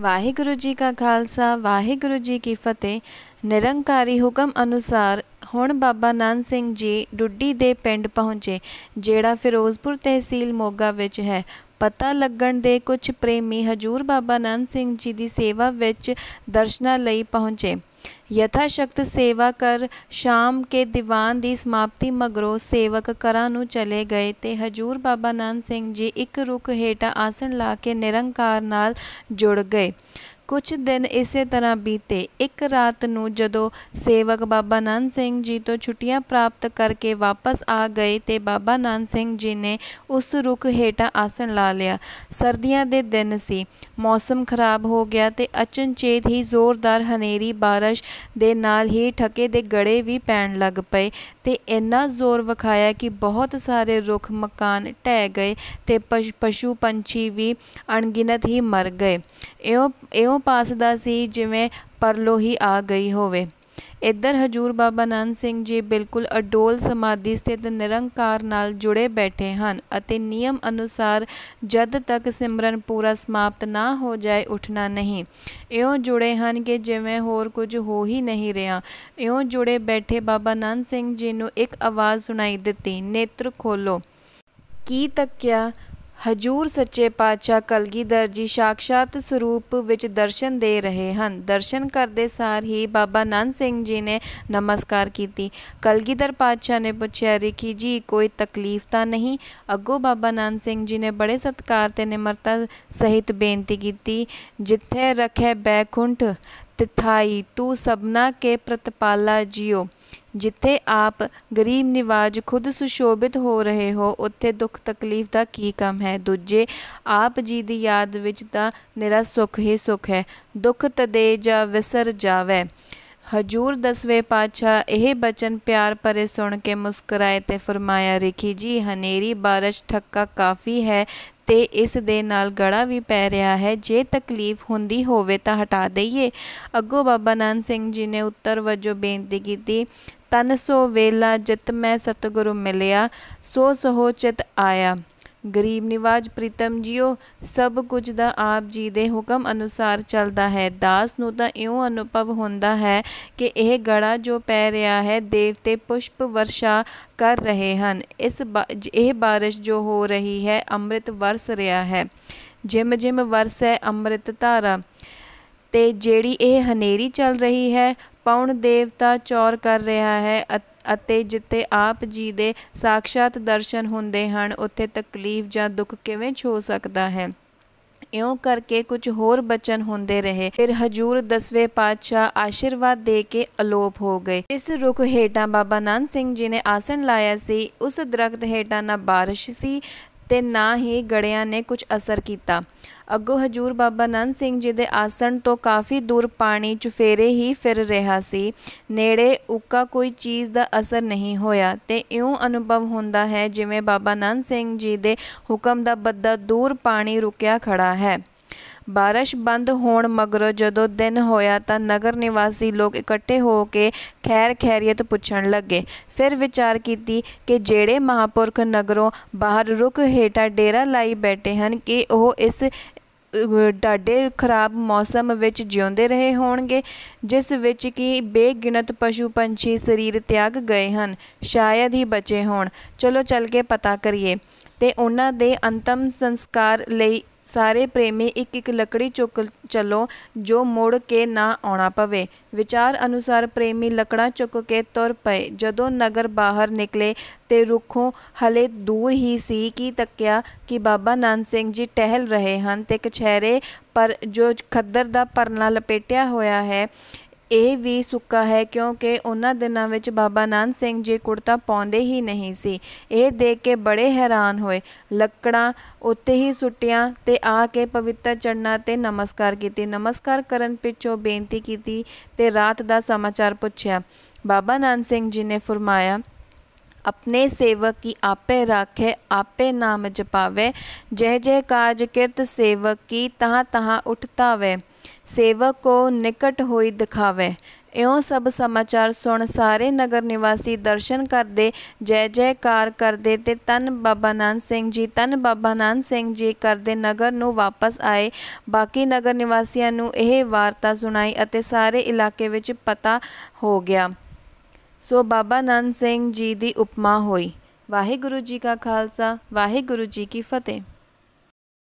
ਵਾਹਿਗੁਰੂ ਜੀ ਕਾ ਖਾਲਸਾ ਵਾਹਿਗੁਰੂ ਜੀ ਕੀ ਫਤਿਹ ਨਿਰੰਕਾਰੀ ਹੁਕਮ ਅਨੁਸਾਰ ਹੁਣ ਬਾਬਾ ਨਾਨ ਸਿੰਘ ਜੀ ਡੁੱਡੀ ਦੇ ਪਿੰਡ ਪਹੁੰਚੇ ਜਿਹੜਾ ਫਿਰੋਜ਼ਪੁਰ ਤਹਿਸੀਲ ਮੋਗਾ ਵਿੱਚ ਹੈ ਪਤਾ ਲੱਗਣ ਦੇ ਕੁਝ ਪ੍ਰੇਮੀ ਹਜੂਰ ਬਾਬਾ ਨਾਨ ਸਿੰਘ ਜੀ ਦੀ ਸੇਵਾ ਵਿੱਚ ਦਰਸ਼ਨਾਂ ਲਈ ਪਹੁੰਚੇ ਯਥਾਸ਼ਕਤ ਸੇਵਾ ਕਰ ਸ਼ਾਮ ਕੇ ਦੀਵਾਨ ਦੀ ਸਮਾਪਤੀ ਮਗਰੋਂ ਸੇਵਕ ਕਰਾਂ ਨੂੰ ਚਲੇ ਗਏ ਤੇ ਹਜੂਰ ਬਾਬਾ ਨਾਨਕ ਸਿੰਘ ਜੀ ਇੱਕ ਰੁੱਖ ਹੇਠਾਂ ਆਸਣ ਲਾ ਕੇ ਨਿਰੰਕਾਰ ਨਾਲ ਜੁੜ ਗਏ ਕੁਝ ਦਿਨ ਇਸੇ ਤਰ੍ਹਾਂ ਬੀਤੇ ਇੱਕ ਰਾਤ ਨੂੰ ਜਦੋਂ ਸੇਵਕ ਬਾਬਾ ਨਾਨਕ ਸਿੰਘ ਜੀ ਤੋਂ ਛੁੱਟੀਆਂ ਪ੍ਰਾਪਤ ਕਰਕੇ ਵਾਪਸ ਆ ਗਏ ਤੇ ਬਾਬਾ ਨਾਨਕ ਸਿੰਘ ਜੀ ਨੇ ਉਸ ਰੁੱਖ ਹੇਠਾਂ ਆਸਣ ਲਾ ਲਿਆ ਸਰਦੀਆਂ ਦੇ ਦਿਨ ਸੀ ਮੌਸਮ ਖਰਾਬ ਹੋ ਗਿਆ ਤੇ ਅਚਨਚੇਤ ਹੀ ਜ਼ੋਰਦਾਰ ਹਨੇਰੀ ਬਾਰਿਸ਼ ਦੇ ਨਾਲ ਹੀ ਠਕੇ ਦੇ ਗੜੇ ਵੀ ਪੈਣ ਲੱਗ ਪਏ ਤੇ ਇੰਨਾ ਜ਼ੋਰ ਵਿਖਾਇਆ ਕਿ ਬਹੁਤ ਸਾਰੇ ਰੁੱਖ ਮਕਾਨ ਢਹਿ ਗਏ ਤੇ ਪਸ਼ੂ ਪੰਛੀ ਵੀ ਅਣਗਿਣਤ ਹੀ ਮਰ ਗਏ ਇਉਂ ਇਉਂ ਇਉਂ ਪਾਸਦਾ ਸੀ ਜਿਵੇਂ ਪਰਲੋ ਹੀ ਆ ਗਈ ਹੋਵੇ ਇੱਧਰ ਹਜੂਰ ਬਾਬਾ ਨਾਨ ਸਿੰਘ ਜੀ ਬਿਲਕੁਲ ਅਡੋਲ ਸਮਾਧੀ ਸਥਿਤ ਨਿਰੰਕਾਰ ਨਾਲ ਜੁੜੇ ਬੈਠੇ ਹਨ ਅਤੇ ਨਿਯਮ ਅਨੁਸਾਰ ਜਦ ਤੱਕ ਸਿਮਰਨ ਪੂਰਾ ਸਮਾਪਤ ਨਾ ਹੋ ਜਾਏ ਉੱਠਣਾ ਨਹੀਂ ਇਉਂ ਜੁੜੇ ਹਨ ਕਿ ਜਿਵੇਂ ਹੋਰ ਕੁਝ ਹੋ ਹੀ ਨਹੀਂ ਰਿਹਾ ਇਉਂ ਜੁੜੇ ਬੈਠੇ ਬਾਬਾ ਨਾਨ ਸਿੰਘ ਜੀ ਨੂੰ ਇੱਕ ਆਵਾਜ਼ ਸੁਣਾਈ ਦਿੱਤੀ ਨੇਤਰ ਖੋਲੋ ਕੀ ਤੱਕਿਆ ਹਜੂਰ ਸੱਚੇ ਪਾਤਸ਼ਾਹ ਕਲਗੀਧਰ ਜੀ ਸਾਖਸ਼ਾਤ ਸਰੂਪ ਵਿੱਚ ਦਰਸ਼ਨ ਦੇ ਰਹੇ ਹਨ ਦਰਸ਼ਨ ਕਰਦੇ ਸਾਰ ਹੀ ਬਾਬਾ ਨੰਦ ਸਿੰਘ ਜੀ ਨੇ ਨਮਸਕਾਰ ਕੀਤੀ ਕਲਗੀਧਰ ਪਾਤਸ਼ਾਹ ਨੇ ਪੁੱਛਿਆ ਰਿਖੀ ਜੀ ਕੋਈ ਤਕਲੀਫ ਤਾਂ ਨਹੀਂ ਅੱਗੋਂ ਬਾਬਾ ਨੰਦ ਸਿੰਘ ਜੀ ਨੇ ਬੜੇ ਸਤਕਾਰ ਤੇ ਨਿਮਰਤਾ ਸਹਿਤ ਬੇਨਤੀ ਕੀਤੀ ਜਿੱਥੇ ਰਖੇ ਬੈਕੁੰਠ ਤਿਥਾਈ ਤੂ ਸਭਨਾ ਕੇ ਪ੍ਰਤਪਾਲਾ ਜਿਉ ਜਿੱਥੇ ਆਪ ਗਰੀਬ ਨਿਵਾਜ ਖੁਦ ਸੁਸ਼ੋਭਿਤ ਹੋ ਰਹੇ ਹੋ ਉੱਥੇ ਦੁੱਖ ਤਕਲੀਫ ਦਾ ਕੀ ਕੰਮ ਹੈ ਦੂਜੇ ਆਪ ਜੀ ਦੀ ਯਾਦ ਵਿੱਚ ਤਾਂ ਨਿਰਾ ਸੁਖ ਹੀ ਸੁਖ ਹੈ ਦੁੱਖ ਤਦੇ ਜਾ ਵਿਸਰ ਜਾਵੇ ਹਜੂਰ ਦਸਵੇਂ ਪਾਤਸ਼ਾਹ ਇਹ ਬਚਨ ਪਿਆਰ ਭਰੇ ਸੁਣ ਕੇ ਮੁਸਕਰਾਏ ਤੇ ਫਰਮਾਇਆ ਰਖੀ ਜੀ ਹਨੇਰੀ ਬਾਰਸ਼ ਠੱਕਾ ਕਾਫੀ ਹੈ ਤੇ ਇਸ ਦੇ ਨਾਲ ਗੜਾ ਵੀ ਪੈ ਰਿਹਾ ਹੈ ਜੇ ਤਕਲੀਫ ਹੁੰਦੀ ਹੋਵੇ ਤਾਂ ਹਟਾ ਦਈਏ ਅੱਗੋ ਬਾਬਾ ਨਾਨ ਸਿੰਘ ਜੀ ਨੇ ਉੱਤਰ ਵਜੋਂ ਬੇਨਤੀ ਕੀਤੀ ਤਨ ਸੋ ਵੇਲਾ ਜਿਤ ਮੈਂ ਸਤਿਗੁਰੂ ਮਿਲਿਆ ਸੋ ਸੋਹ ਚਿਤ ਆਇਆ ਗਰੀਬ ਨਿਵਾਜ ਪ੍ਰੀਤਮ ਜੀਓ ਸਭ ਕੁਝ ਦਾ ਆਪ ਜੀ ਦੇ ਹੁਕਮ ਅਨੁਸਾਰ ਚੱਲਦਾ ਹੈ ਦਾਸ ਨੂੰ ਤਾਂ ਇਉਂ ਅਨੁਭਵ ਹੁੰਦਾ ਹੈ ਕਿ ਇਹ ਗੜਾ ਜੋ ਪੈ ਰਿਹਾ ਹੈ ਦੇਵਤੇ ਪੁਸ਼ਪ ਵਰਸ਼ਾ ਕਰ ਰਹੇ ਹਨ ਇਸ ਇਹ ਬਾਰਿਸ਼ ਜੋ ਹੋ ਰਹੀ ਹੈ ਅੰਮ੍ਰਿਤ ਵਰਸ ਰਿਹਾ ਹੈ ਜਿਮ ਜਿਮ ਵਰਸ ਹੈ ਅੰਮ੍ਰਿਤ ਧਾਰਾ ਤੇ ਜਿਹੜੀ ਇਹ ਹਨੇਰੀ ਚੱਲ ਰਹੀ ਹੈ ਪੌਣ ਦੇਵਤਾ ਚੌਰ ਕਰ ਰਿਹਾ ਹੈ ਅਤੇ ਜਿੱਥੇ ਆਪ ਜੀ ਦੇ ਸਾਖਸ਼ਾਤ ਦਰਸ਼ਨ ਹੁੰਦੇ ਹਨ ਉੱਥੇ ਤਕਲੀਫ ਜਾਂ ਦੁੱਖ ਕਿਵੇਂ ਛੋ ਸਕਦਾ ਹੈ ਇਉਂ ਕਰਕੇ ਕੁਝ ਹੋਰ ਬਚਨ ਹੁੰਦੇ ਰਹੇ ਫਿਰ ਹਜੂਰ ਦਸਵੇਂ ਪਾਤਸ਼ਾਹ ਆਸ਼ੀਰਵਾਦ ਦੇ ਕੇ ਅਲੋਪ ਹੋ ਗਏ ਇਸ ਰੁੱਖ ਹੇਟਾਂ ਬਾਬਾ ਨਾਨਕ ਸਿੰਘ ਜੀ ਨੇ ਆਸਣ ਲਾਇਆ ਸੀ ਉਸ ਦਰਖਤ ਹੇਟਾਂ ਨਾ بارش ਸੀ ਤੇ ਨਾ ਹੀ ਗੜਿਆਂ ਨੇ ਕੁਝ ਅਸਰ ਕੀਤਾ ਅੱਗੋਂ ਹਜੂਰ ਬਾਬਾ ਨੰਦ ਸਿੰਘ ਜੀ ਦੇ ਆਸਣ ਤੋਂ ਕਾਫੀ ਦੂਰ ਪਾਣੀ ਚੁਫੇਰੇ ਹੀ ਫਿਰ ਰਿਹਾ ਸੀ ਨੇੜੇ ਉੱਕਾ ਕੋਈ ਚੀਜ਼ ਦਾ ਅਸਰ ਨਹੀਂ ਹੋਇਆ ਤੇ ਇਉਂ ਅਨੁਭਵ ਹੁੰਦਾ ਹੈ ਜਿਵੇਂ ਬਾਬਾ ਨੰਦ ਸਿੰਘ ਜੀ ਦੇ ਹੁਕਮ ਦਾ ਬੱਦਾ ਦੂਰ ਪਾਣੀ ਰੁਕਿਆ ਖੜਾ ਹੈ ਬਾਰਿਸ਼ ਬੰਦ ਹੋਣ ਮਗਰੋਂ ਜਦੋਂ ਦਿਨ ਹੋਇਆ ਤਾਂ ਨਗਰ ਨਿਵਾਸੀ ਲੋਕ ਇਕੱਠੇ ਹੋ ਕੇ ਖੈਰ ਖੈਰੀਅਤ ਪੁੱਛਣ ਲੱਗੇ ਫਿਰ ਵਿਚਾਰ ਕੀਤੀ ਕਿ ਜਿਹੜੇ ਮਹਾਪੁਰਖ ਨਗਰੋਂ ਬਾਹਰ ਰੁਕ ਹੇਟਾ ਡੇਰਾ ਲਾਈ ਬੈਠੇ ਹਨ ਕਿ ਉਹ ਇਸ ਡਾਡੇ ਖਰਾਬ ਮੌਸਮ ਵਿੱਚ ਜਿਉਂਦੇ ਰਹੇ ਹੋਣਗੇ ਜਿਸ ਵਿੱਚ ਕਿ ਬੇਗਿਣਤ ਪਸ਼ੂ ਪੰਛੀ ਸਰੀਰ ਤਿਆਗ ਗਏ ਹਨ ਸ਼ਾਇਦ ਹੀ ਬਚੇ ਹੋਣ ਚਲੋ ਚੱਲ ਕੇ ਪਤਾ ਕਰੀਏ ਤੇ ਉਹਨਾਂ ਦੇ ਅੰਤਮ ਸੰਸਕਾਰ ਲਈ ਸਾਰੇ ਪ੍ਰੇਮੀ ਇੱਕ ਇੱਕ ਲੱਕੜੀ ਚੁੱਕ ਚੱਲੋ ਜੋ ਮੁੜ ਕੇ ਨਾ ਆਉਣਾ ਪਵੇ ਵਿਚਾਰ ਅਨੁਸਾਰ ਪ੍ਰੇਮੀ ਲੱਕੜਾਂ ਚੁੱਕ ਕੇ ਤੁਰ ਪਏ ਜਦੋਂ ਨਗਰ ਬਾਹਰ ਨਿਕਲੇ ਤੇ ਰੁੱਖੋਂ ਹਲੇ ਦੂਰ ਹੀ ਸੀ ਕਿ ਤੱਕਿਆ ਕਿ ਬਾਬਾ ਨਾਨਕ ਸਿੰਘ ਜੀ ਟਹਿਲ ਰਹੇ ਹਨ ਤੇ ਕਛਹਿਰੇ ਪਰ ਜੋ ਖੱਦਰ ਦਾ ਪਰਨਾ ਲਪੇਟਿਆ ਹੋਇਆ ਹੈ ਇਹ ਵੀ ਸੁੱਕਾ ਹੈ ਕਿਉਂਕਿ ਉਹਨਾਂ ਦਿਨਾਂ ਵਿੱਚ ਬਾਬਾ ਨਾਨ ਸਿੰਘ ਜੀ ਕੁੜਤਾ ਪਾਉਂਦੇ ਹੀ ਨਹੀਂ ਸੀ ਇਹ ਦੇਖ ਕੇ ਬੜੇ ਹੈਰਾਨ ਹੋਏ ਲੱਕੜਾਂ ਉੱਤੇ ਹੀ ਸੁੱਟੀਆਂ ਤੇ ਆ ਕੇ ਪਵਿੱਤਰ ਚੜਨਾ ਤੇ ਨਮਸਕਾਰ ਕੀਤੀ ਨਮਸਕਾਰ ਕਰਨ ਪਿੱਛੋਂ ਬੇਨਤੀ ਕੀਤੀ ਤੇ ਰਾਤ ਦਾ ਸਮਾਚਾਰ ਪੁੱਛਿਆ ਬਾਬਾ ਨਾਨ ਸਿੰਘ ਜੀ ਨੇ ਫਰਮਾਇਆ ਆਪਣੇ ਸੇਵਕ ਕੀ ਆਪੇ ਰੱਖੇ ਆਪੇ ਨਾਮ ਜਪਾਵੇ ਜਹ ਜਹ ਕਾਜ ਕਿਰਤ ਸੇਵਕ ਕੀ ਤਹ ਤਹ ਉਠਤਾਵੇ ਸੇਵਕ ਕੋ ਨਿਕਟ ਹੋਈ ਦਿਖਾਵੇ ਇਉ ਸਭ ਸਮਾਚਾਰ ਸੁਣ ਸਾਰੇ ਨਗਰ ਨਿਵਾਸੀ ਦਰਸ਼ਨ ਕਰਦੇ ਜੈ ਜੈਕਾਰ ਕਰਦੇ ਤੇ ਤਨ ਬਾਬਾ ਨਾਨਕ ਸਿੰਘ ਜੀ ਤਨ ਬਾਬਾ ਨਾਨਕ ਸਿੰਘ ਜੀ ਕਰਦੇ ਨਗਰ ਨੂੰ ਵਾਪਸ ਆਏ ਬਾਕੀ ਨਗਰ ਨਿਵਾਸੀਆਂ ਨੂੰ ਇਹ ਵਾਰਤਾ ਸੁਣਾਈ ਅਤੇ ਸਾਰੇ ਇਲਾਕੇ ਵਿੱਚ ਪਤਾ ਹੋ ਗਿਆ ਸੋ ਬਾਬਾ ਨਾਨਕ ਸਿੰਘ ਜੀ ਦੀ ਉਪਮਾ ਹੋਈ ਵਾਹਿਗੁਰੂ ਜੀ ਕਾ ਖਾਲਸਾ ਵਾਹਿਗੁਰੂ ਜੀ ਕੀ ਫਤਿਹ